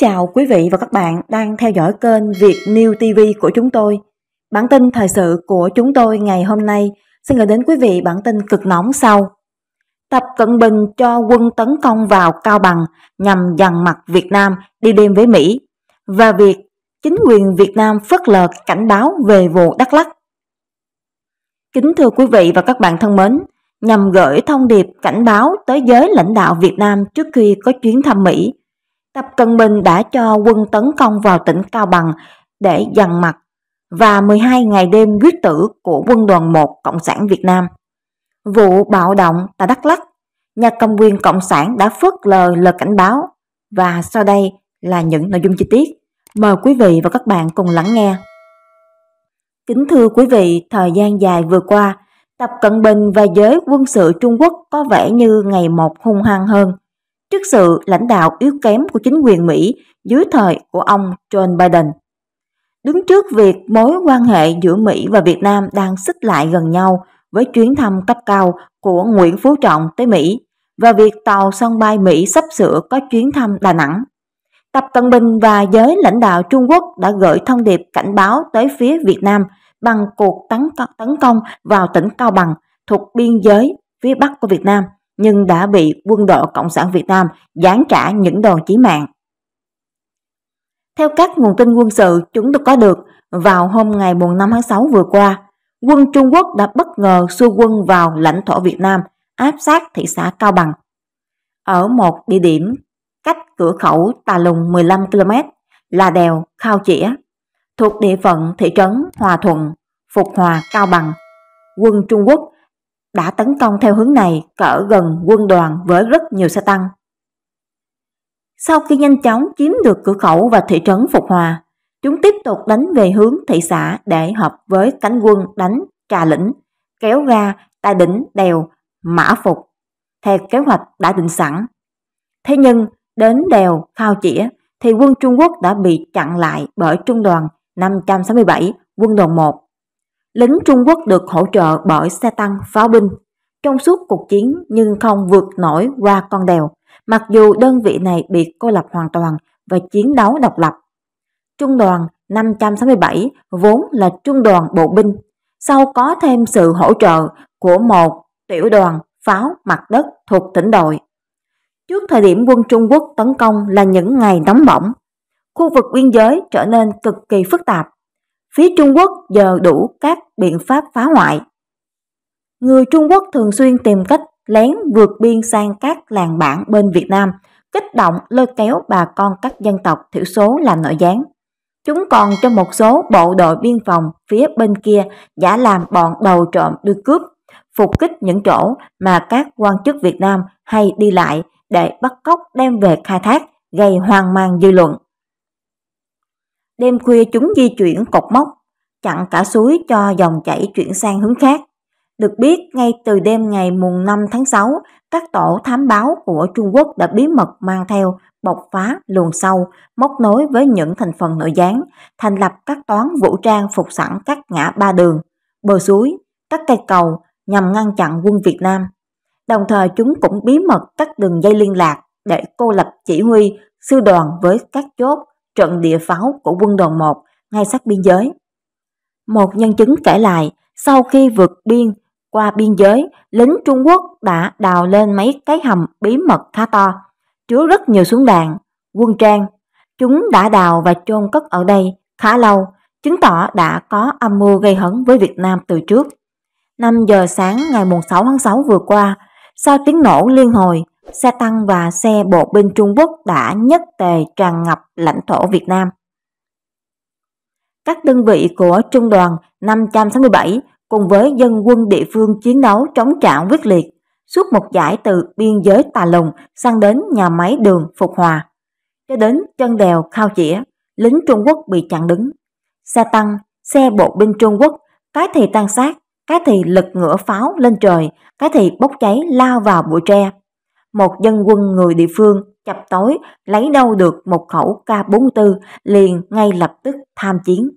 chào quý vị và các bạn đang theo dõi kênh Việt New TV của chúng tôi. Bản tin thời sự của chúng tôi ngày hôm nay xin gửi đến quý vị bản tin cực nóng sau. Tập Cận Bình cho quân tấn công vào Cao Bằng nhằm dằn mặt Việt Nam đi đêm với Mỹ và việc chính quyền Việt Nam phớt lờ cảnh báo về vụ Đắk Lắk. Kính thưa quý vị và các bạn thân mến, nhằm gửi thông điệp cảnh báo tới giới lãnh đạo Việt Nam trước khi có chuyến thăm Mỹ, Tập Cận Bình đã cho quân tấn công vào tỉnh Cao Bằng để dằn mặt và 12 ngày đêm quyết tử của quân đoàn 1 Cộng sản Việt Nam. Vụ bạo động tại Đắk Lắk, nhà cầm quyền Cộng sản đã phớt lờ lời cảnh báo và sau đây là những nội dung chi tiết. Mời quý vị và các bạn cùng lắng nghe. Kính thưa quý vị, thời gian dài vừa qua, Tập Cận Bình và giới quân sự Trung Quốc có vẻ như ngày một hung hăng hơn trước sự lãnh đạo yếu kém của chính quyền Mỹ dưới thời của ông John Biden. Đứng trước việc mối quan hệ giữa Mỹ và Việt Nam đang xích lại gần nhau với chuyến thăm cấp cao của Nguyễn Phú Trọng tới Mỹ và việc tàu sân bay Mỹ sắp sửa có chuyến thăm Đà Nẵng. Tập Cận Bình và giới lãnh đạo Trung Quốc đã gửi thông điệp cảnh báo tới phía Việt Nam bằng cuộc tấn, tấn công vào tỉnh Cao Bằng thuộc biên giới phía Bắc của Việt Nam – nhưng đã bị quân đội Cộng sản Việt Nam giáng trả những đòn chí mạng. Theo các nguồn tin quân sự chúng tôi có được, vào hôm ngày 5 tháng 6 vừa qua, quân Trung Quốc đã bất ngờ xua quân vào lãnh thổ Việt Nam, áp sát thị xã Cao Bằng. Ở một địa điểm cách cửa khẩu Tà Lùng 15 km là đèo Khao Chĩa, thuộc địa phận thị trấn Hòa Thuận, Phục Hòa, Cao Bằng. Quân Trung Quốc đã tấn công theo hướng này cỡ gần quân đoàn với rất nhiều xe tăng. Sau khi nhanh chóng chiếm được cửa khẩu và thị trấn Phục Hòa, chúng tiếp tục đánh về hướng thị xã để hợp với cánh quân đánh Trà Lĩnh, kéo ra tại đỉnh đèo Mã Phục, theo kế hoạch đã định sẵn. Thế nhưng, đến đèo Khao Chĩa thì quân Trung Quốc đã bị chặn lại bởi trung đoàn 567 quân đoàn 1 lính Trung Quốc được hỗ trợ bởi xe tăng pháo binh. Trong suốt cuộc chiến nhưng không vượt nổi qua con đèo, mặc dù đơn vị này bị cô lập hoàn toàn và chiến đấu độc lập. Trung đoàn 567 vốn là trung đoàn bộ binh, sau có thêm sự hỗ trợ của một tiểu đoàn pháo mặt đất thuộc tỉnh đội. Trước thời điểm quân Trung Quốc tấn công là những ngày nóng bỏng, khu vực biên giới trở nên cực kỳ phức tạp phía Trung Quốc giờ đủ các biện pháp phá hoại. Người Trung Quốc thường xuyên tìm cách lén vượt biên sang các làng bản bên Việt Nam, kích động lôi kéo bà con các dân tộc thiểu số làm nội gián. Chúng còn cho một số bộ đội biên phòng phía bên kia giả làm bọn đầu trộm đưa cướp, phục kích những chỗ mà các quan chức Việt Nam hay đi lại để bắt cóc đem về khai thác, gây hoang mang dư luận. Đêm khuya chúng di chuyển cột mốc, chặn cả suối cho dòng chảy chuyển sang hướng khác. Được biết, ngay từ đêm ngày mùng 5 tháng 6, các tổ thám báo của Trung Quốc đã bí mật mang theo, bộc phá luồng sâu, móc nối với những thành phần nội gián, thành lập các toán vũ trang phục sẵn các ngã ba đường, bờ suối, các cây cầu nhằm ngăn chặn quân Việt Nam. Đồng thời chúng cũng bí mật các đường dây liên lạc để cô lập chỉ huy, sư đoàn với các chốt trận địa pháo của quân đoàn 1 ngay sát biên giới. Một nhân chứng kể lại, sau khi vượt biên qua biên giới, lính Trung Quốc đã đào lên mấy cái hầm bí mật khá to, chứa rất nhiều súng đạn, quân trang. Chúng đã đào và chôn cất ở đây khá lâu, chứng tỏ đã có âm mưu gây hấn với Việt Nam từ trước. 5 giờ sáng ngày 6 tháng 6 vừa qua, sau tiếng nổ liên hồi, xe tăng và xe bộ binh Trung Quốc đã nhất tề tràn ngập lãnh thổ Việt Nam. Các đơn vị của Trung đoàn 567 cùng với dân quân địa phương chiến đấu chống trả quyết liệt, suốt một giải từ biên giới Tà Lùng sang đến nhà máy đường Phục Hòa. Cho đến chân đèo Khao Chĩa, lính Trung Quốc bị chặn đứng. Xe tăng, xe bộ binh Trung Quốc, cái thì tan sát, cái thì lực ngửa pháo lên trời, cái thì bốc cháy lao vào bụi tre một dân quân người địa phương chập tối lấy đâu được một khẩu K-44 liền ngay lập tức tham chiến.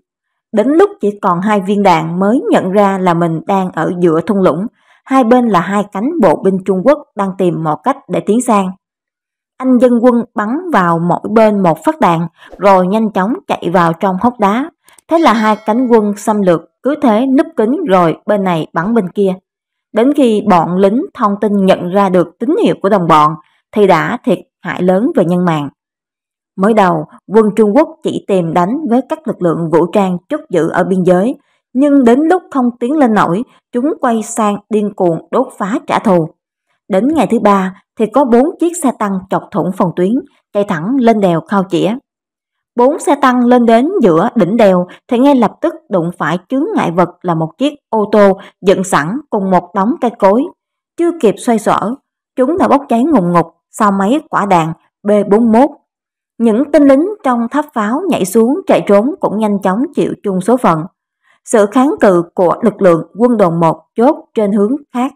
Đến lúc chỉ còn hai viên đạn mới nhận ra là mình đang ở giữa thung lũng, hai bên là hai cánh bộ binh Trung Quốc đang tìm mọi cách để tiến sang. Anh dân quân bắn vào mỗi bên một phát đạn rồi nhanh chóng chạy vào trong hốc đá. Thế là hai cánh quân xâm lược cứ thế núp kính rồi bên này bắn bên kia. Đến khi bọn lính thông tin nhận ra được tín hiệu của đồng bọn thì đã thiệt hại lớn về nhân mạng. Mới đầu, quân Trung Quốc chỉ tìm đánh với các lực lượng vũ trang chốt giữ ở biên giới, nhưng đến lúc không tiến lên nổi, chúng quay sang điên cuồng đốt phá trả thù. Đến ngày thứ ba thì có bốn chiếc xe tăng chọc thủng phòng tuyến, chạy thẳng lên đèo Khao Chĩa. Bốn xe tăng lên đến giữa đỉnh đèo thì ngay lập tức đụng phải chướng ngại vật là một chiếc ô tô dựng sẵn cùng một đống cây cối. Chưa kịp xoay sở, chúng đã bốc cháy ngùng ngục sau mấy quả đạn B-41. Những tên lính trong tháp pháo nhảy xuống chạy trốn cũng nhanh chóng chịu chung số phận. Sự kháng cự của lực lượng quân đoàn 1 chốt trên hướng khác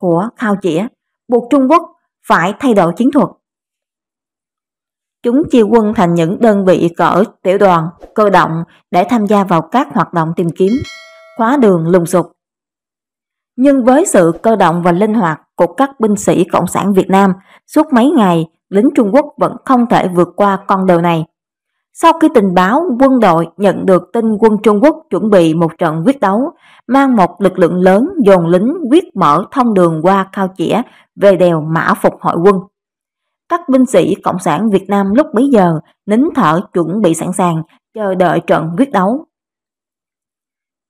của Khao Chĩa buộc Trung Quốc phải thay đổi chiến thuật. Chúng chia quân thành những đơn vị cỡ tiểu đoàn, cơ động để tham gia vào các hoạt động tìm kiếm, khóa đường lùng sục. Nhưng với sự cơ động và linh hoạt của các binh sĩ Cộng sản Việt Nam, suốt mấy ngày, lính Trung Quốc vẫn không thể vượt qua con đường này. Sau khi tình báo quân đội nhận được tin quân Trung Quốc chuẩn bị một trận quyết đấu, mang một lực lượng lớn dồn lính quyết mở thông đường qua Cao chỉa về đèo Mã Phục hội quân. Các binh sĩ Cộng sản Việt Nam lúc bấy giờ nín thở chuẩn bị sẵn sàng, chờ đợi trận quyết đấu.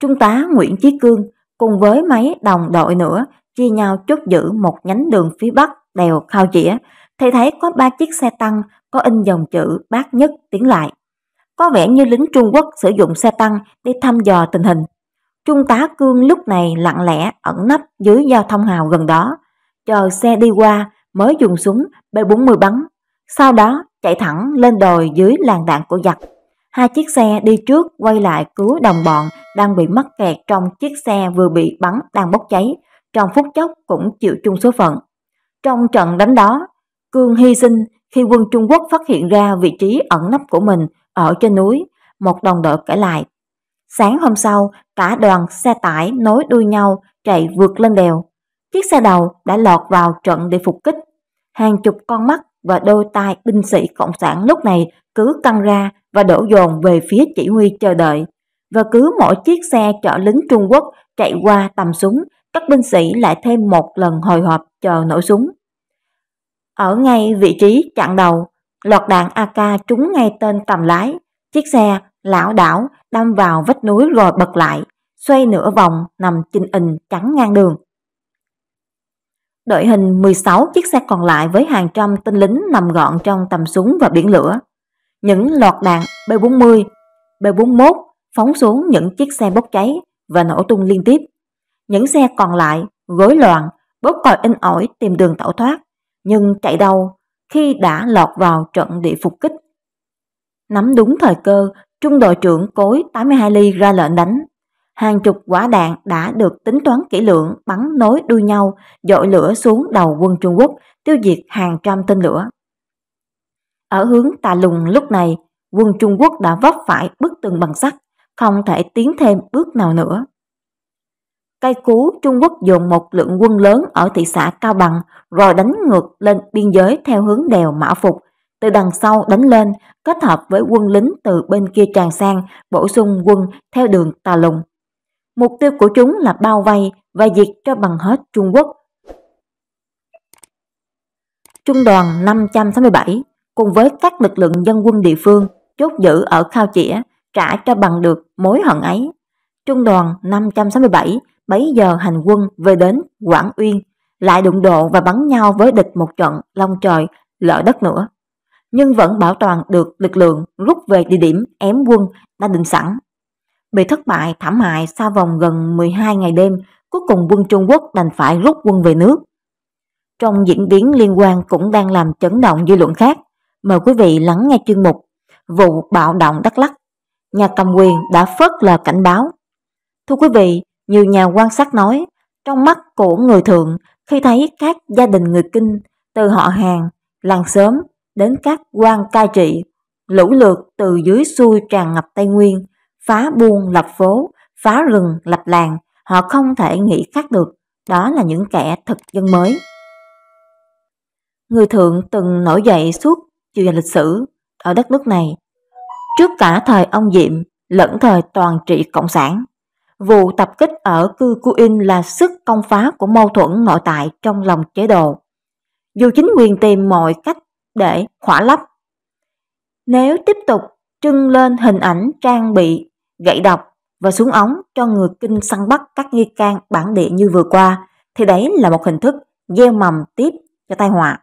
Trung tá Nguyễn Chí Cương cùng với mấy đồng đội nữa chia nhau chốt giữ một nhánh đường phía bắc đèo Khao Chĩa, thì thấy có ba chiếc xe tăng có in dòng chữ bác nhất tiến lại. Có vẻ như lính Trung Quốc sử dụng xe tăng đi thăm dò tình hình. Trung tá Cương lúc này lặng lẽ ẩn nấp dưới giao thông hào gần đó, chờ xe đi qua mới dùng súng B40 bắn, sau đó chạy thẳng lên đồi dưới làn đạn của giặc. Hai chiếc xe đi trước quay lại cứu đồng bọn đang bị mắc kẹt trong chiếc xe vừa bị bắn đang bốc cháy, trong phút chốc cũng chịu chung số phận. Trong trận đánh đó, Cương hy sinh khi quân Trung Quốc phát hiện ra vị trí ẩn nấp của mình ở trên núi, một đồng đội kể lại. Sáng hôm sau, cả đoàn xe tải nối đuôi nhau chạy vượt lên đèo. Chiếc xe đầu đã lọt vào trận để phục kích. Hàng chục con mắt và đôi tai binh sĩ cộng sản lúc này cứ căng ra và đổ dồn về phía chỉ huy chờ đợi. Và cứ mỗi chiếc xe chở lính Trung Quốc chạy qua tầm súng, các binh sĩ lại thêm một lần hồi hộp chờ nổ súng. Ở ngay vị trí chặn đầu, loạt đạn AK trúng ngay tên cầm lái. Chiếc xe lão đảo đâm vào vách núi rồi bật lại, xoay nửa vòng nằm chinh ình chắn ngang đường. Đội hình 16 chiếc xe còn lại với hàng trăm tinh lính nằm gọn trong tầm súng và biển lửa. Những loạt đạn B-40, B-41 phóng xuống những chiếc xe bốc cháy và nổ tung liên tiếp. Những xe còn lại gối loạn, bốc còi in ỏi tìm đường tẩu thoát, nhưng chạy đâu khi đã lọt vào trận địa phục kích. Nắm đúng thời cơ, trung đội trưởng cối 82 ly ra lệnh đánh hàng chục quả đạn đã được tính toán kỹ lưỡng bắn nối đuôi nhau, dội lửa xuống đầu quân Trung Quốc, tiêu diệt hàng trăm tên lửa. Ở hướng Tà Lùng lúc này, quân Trung Quốc đã vấp phải bức tường bằng sắt, không thể tiến thêm bước nào nữa. Cây cú Trung Quốc dồn một lượng quân lớn ở thị xã Cao Bằng rồi đánh ngược lên biên giới theo hướng đèo Mã Phục, từ đằng sau đánh lên, kết hợp với quân lính từ bên kia tràn sang, bổ sung quân theo đường Tà Lùng. Mục tiêu của chúng là bao vây và diệt cho bằng hết Trung Quốc. Trung đoàn 567 cùng với các lực lượng dân quân địa phương chốt giữ ở Khao Chĩa trả cho bằng được mối hận ấy. Trung đoàn 567 bấy giờ hành quân về đến Quảng Uyên, lại đụng độ và bắn nhau với địch một trận long trời, lỡ đất nữa. Nhưng vẫn bảo toàn được lực lượng rút về địa điểm ém quân đã định sẵn. Bị thất bại thảm hại sau vòng gần 12 ngày đêm, cuối cùng quân Trung Quốc đành phải rút quân về nước. Trong diễn biến liên quan cũng đang làm chấn động dư luận khác. Mời quý vị lắng nghe chuyên mục Vụ bạo động Đắk Lắk. Nhà cầm quyền đã phớt lờ cảnh báo. Thưa quý vị, nhiều nhà quan sát nói, trong mắt của người thượng khi thấy các gia đình người kinh từ họ hàng, làng xóm đến các quan cai trị lũ lượt từ dưới xuôi tràn ngập Tây Nguyên phá buôn lập phố, phá rừng lập làng, họ không thể nghĩ khác được, đó là những kẻ thực dân mới. Người thượng từng nổi dậy suốt chiều dài lịch sử ở đất nước này, trước cả thời ông Diệm lẫn thời toàn trị Cộng sản. Vụ tập kích ở cư Cuin là sức công phá của mâu thuẫn nội tại trong lòng chế độ. Dù chính quyền tìm mọi cách để khỏa lấp, nếu tiếp tục trưng lên hình ảnh trang bị gậy độc và súng ống cho người kinh săn bắt các nghi can bản địa như vừa qua thì đấy là một hình thức gieo mầm tiếp cho tai họa.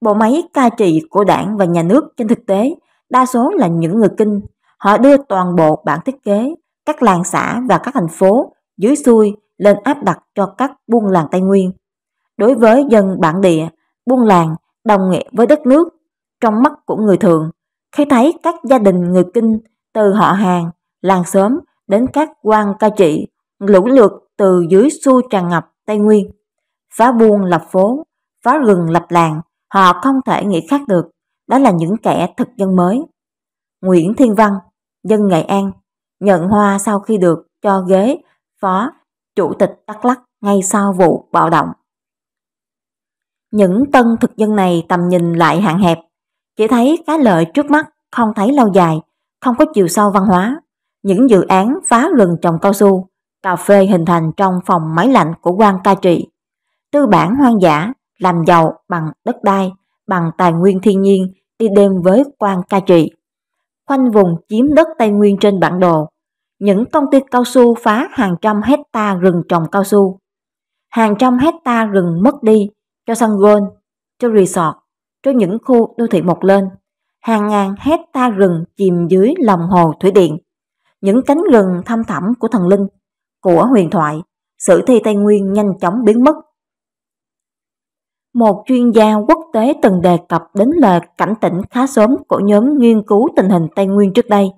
Bộ máy cai trị của đảng và nhà nước trên thực tế đa số là những người kinh. Họ đưa toàn bộ bản thiết kế, các làng xã và các thành phố dưới xuôi lên áp đặt cho các buôn làng Tây Nguyên. Đối với dân bản địa, buôn làng đồng nghĩa với đất nước. Trong mắt của người thường, khi thấy các gia đình người kinh từ họ hàng làng xóm đến các quan ca trị, lũ lượt từ dưới xu tràn ngập Tây Nguyên. Phá buôn lập phố, phá rừng lập làng, họ không thể nghĩ khác được, đó là những kẻ thực dân mới. Nguyễn Thiên Văn, dân Nghệ An, nhận hoa sau khi được cho ghế phó chủ tịch Đắk lắc ngay sau vụ bạo động. Những tân thực dân này tầm nhìn lại hạn hẹp, chỉ thấy cái lợi trước mắt không thấy lâu dài, không có chiều sâu văn hóa những dự án phá rừng trồng cao su, cà phê hình thành trong phòng máy lạnh của quan cai trị. Tư bản hoang dã, làm giàu bằng đất đai, bằng tài nguyên thiên nhiên, đi đêm với quan cai trị. Khoanh vùng chiếm đất Tây Nguyên trên bản đồ, những công ty cao su phá hàng trăm hecta rừng trồng cao su. Hàng trăm hecta rừng mất đi cho sân golf, cho resort, cho những khu đô thị mọc lên. Hàng ngàn hecta rừng chìm dưới lòng hồ thủy điện những cánh rừng thăm thẳm của thần linh, của huyền thoại, sử thi Tây Nguyên nhanh chóng biến mất. Một chuyên gia quốc tế từng đề cập đến lời cảnh tỉnh khá sớm của nhóm nghiên cứu tình hình Tây Nguyên trước đây.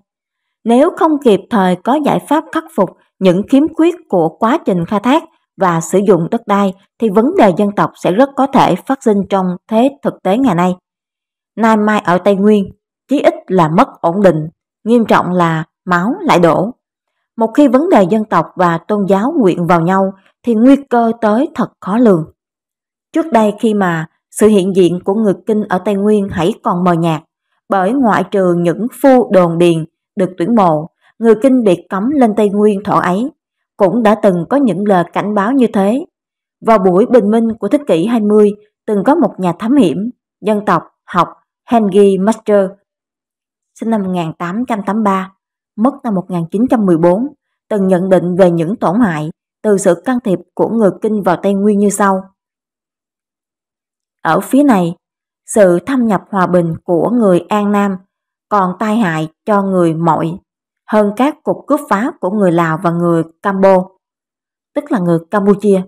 Nếu không kịp thời có giải pháp khắc phục những khiếm khuyết của quá trình khai thác và sử dụng đất đai thì vấn đề dân tộc sẽ rất có thể phát sinh trong thế thực tế ngày nay. Nay mai ở Tây Nguyên, chí ít là mất ổn định, nghiêm trọng là máu lại đổ. Một khi vấn đề dân tộc và tôn giáo quyện vào nhau thì nguy cơ tới thật khó lường. Trước đây khi mà sự hiện diện của người Kinh ở Tây Nguyên hãy còn mờ nhạt, bởi ngoại trừ những phu đồn điền được tuyển mộ, người Kinh bị cấm lên Tây Nguyên thọ ấy, cũng đã từng có những lời cảnh báo như thế. Vào buổi bình minh của thế kỷ 20, từng có một nhà thám hiểm, dân tộc, học Henry Master, sinh năm 1883, mất năm 1914 từng nhận định về những tổn hại từ sự can thiệp của người Kinh vào Tây Nguyên như sau. Ở phía này, sự thâm nhập hòa bình của người An Nam còn tai hại cho người Mội hơn các cuộc cướp phá của người Lào và người Cambo, tức là người Campuchia.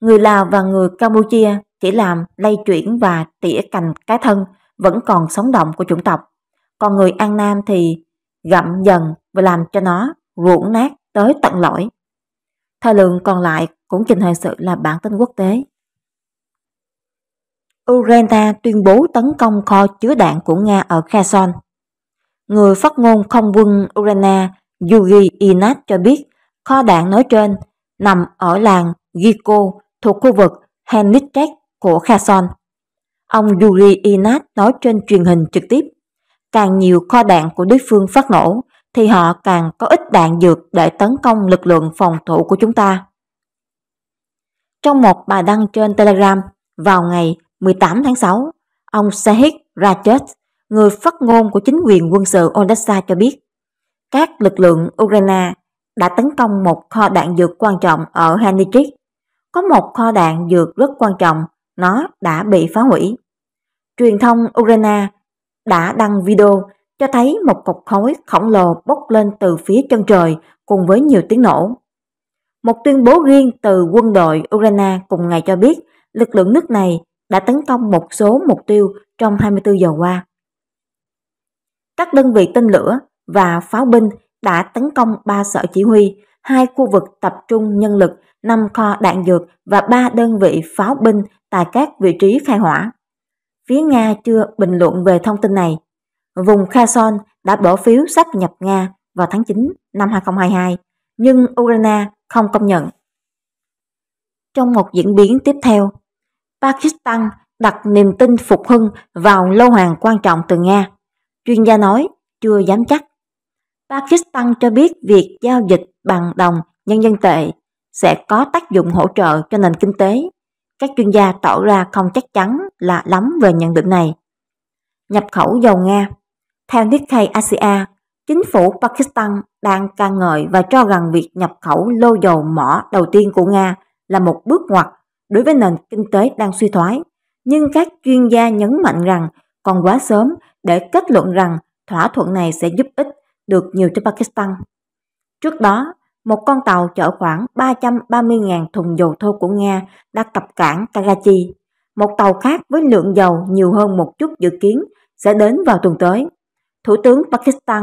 Người Lào và người Campuchia chỉ làm lay chuyển và tỉa cành cái thân vẫn còn sống động của chủng tộc, còn người An Nam thì gặm dần và làm cho nó ruộng nát tới tận lõi. Thời lượng còn lại cũng trình hình sự là bản tin quốc tế. Ukraine tuyên bố tấn công kho chứa đạn của Nga ở Kherson. Người phát ngôn không quân Ukraine Yuri Inat cho biết kho đạn nói trên nằm ở làng Giko thuộc khu vực Henichek của Kherson. Ông Yuri Inat nói trên truyền hình trực tiếp càng nhiều kho đạn của đối phương phát nổ, thì họ càng có ít đạn dược để tấn công lực lượng phòng thủ của chúng ta. Trong một bài đăng trên Telegram vào ngày 18 tháng 6, ông Sahid Rachet, người phát ngôn của chính quyền quân sự Odessa cho biết, các lực lượng Ukraine đã tấn công một kho đạn dược quan trọng ở Hanichik. Có một kho đạn dược rất quan trọng, nó đã bị phá hủy. Truyền thông Ukraine đã đăng video cho thấy một cục khói khổng lồ bốc lên từ phía chân trời cùng với nhiều tiếng nổ. Một tuyên bố riêng từ quân đội Ukraine cùng ngày cho biết lực lượng nước này đã tấn công một số mục tiêu trong 24 giờ qua. Các đơn vị tên lửa và pháo binh đã tấn công 3 sở chỉ huy, hai khu vực tập trung nhân lực, 5 kho đạn dược và 3 đơn vị pháo binh tại các vị trí khai hỏa phía Nga chưa bình luận về thông tin này. Vùng Kherson đã bỏ phiếu sắp nhập Nga vào tháng 9 năm 2022, nhưng Ukraine không công nhận. Trong một diễn biến tiếp theo, Pakistan đặt niềm tin phục hưng vào lô hàng quan trọng từ Nga. Chuyên gia nói chưa dám chắc. Pakistan cho biết việc giao dịch bằng đồng nhân dân tệ sẽ có tác dụng hỗ trợ cho nền kinh tế các chuyên gia tỏ ra không chắc chắn là lắm về nhận định này. Nhập khẩu dầu Nga Theo Nikkei Asia, e chính phủ Pakistan đang ca ngợi và cho rằng việc nhập khẩu lô dầu mỏ đầu tiên của Nga là một bước ngoặt đối với nền kinh tế đang suy thoái. Nhưng các chuyên gia nhấn mạnh rằng còn quá sớm để kết luận rằng thỏa thuận này sẽ giúp ích được nhiều cho Pakistan. Trước đó, một con tàu chở khoảng 330.000 thùng dầu thô của Nga đã cập cảng Karachi. Một tàu khác với lượng dầu nhiều hơn một chút dự kiến sẽ đến vào tuần tới. Thủ tướng Pakistan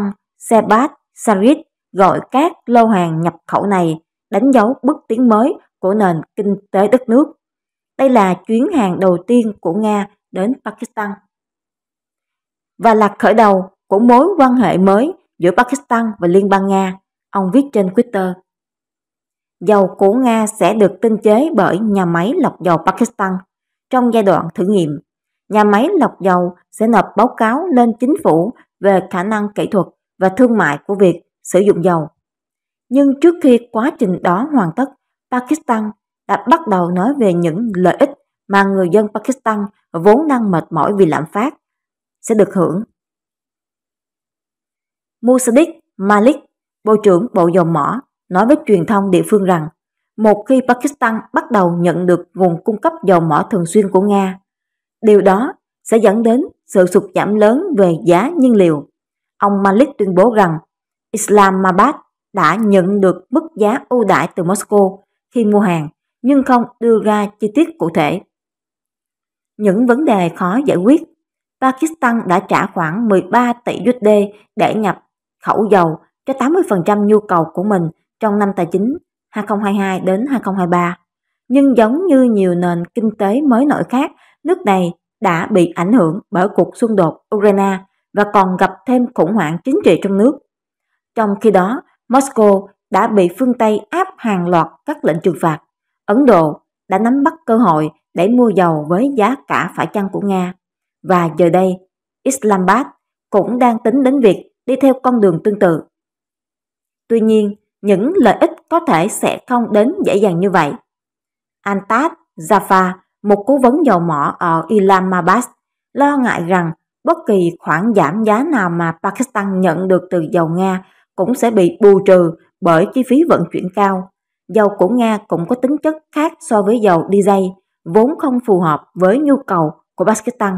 Shehbaz Sharif gọi các lô hàng nhập khẩu này đánh dấu bước tiến mới của nền kinh tế đất nước. Đây là chuyến hàng đầu tiên của Nga đến Pakistan và là khởi đầu của mối quan hệ mới giữa Pakistan và Liên bang Nga Ông viết trên Twitter. Dầu của Nga sẽ được tinh chế bởi nhà máy lọc dầu Pakistan trong giai đoạn thử nghiệm. Nhà máy lọc dầu sẽ nộp báo cáo lên chính phủ về khả năng kỹ thuật và thương mại của việc sử dụng dầu. Nhưng trước khi quá trình đó hoàn tất, Pakistan đã bắt đầu nói về những lợi ích mà người dân Pakistan vốn đang mệt mỏi vì lạm phát sẽ được hưởng. Musadik Malik Bộ trưởng Bộ Dầu Mỏ nói với truyền thông địa phương rằng một khi Pakistan bắt đầu nhận được nguồn cung cấp dầu mỏ thường xuyên của Nga, điều đó sẽ dẫn đến sự sụt giảm lớn về giá nhiên liệu. Ông Malik tuyên bố rằng Islamabad đã nhận được mức giá ưu đãi từ Moscow khi mua hàng nhưng không đưa ra chi tiết cụ thể. Những vấn đề khó giải quyết Pakistan đã trả khoảng 13 tỷ USD để nhập khẩu dầu cho 80% nhu cầu của mình trong năm tài chính 2022 đến 2023. Nhưng giống như nhiều nền kinh tế mới nổi khác, nước này đã bị ảnh hưởng bởi cuộc xung đột Ukraine và còn gặp thêm khủng hoảng chính trị trong nước. Trong khi đó, Moscow đã bị phương Tây áp hàng loạt các lệnh trừng phạt. Ấn Độ đã nắm bắt cơ hội để mua dầu với giá cả phải chăng của Nga. Và giờ đây, Islamabad cũng đang tính đến việc đi theo con đường tương tự. Tuy nhiên, những lợi ích có thể sẽ không đến dễ dàng như vậy. Antat Jaffa, một cố vấn dầu mỏ ở Islamabad, lo ngại rằng bất kỳ khoản giảm giá nào mà Pakistan nhận được từ dầu Nga cũng sẽ bị bù trừ bởi chi phí vận chuyển cao. Dầu của Nga cũng có tính chất khác so với dầu diesel, vốn không phù hợp với nhu cầu của Pakistan.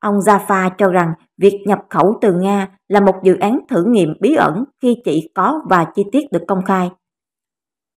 Ông Jaffa cho rằng việc nhập khẩu từ Nga là một dự án thử nghiệm bí ẩn khi chỉ có và chi tiết được công khai.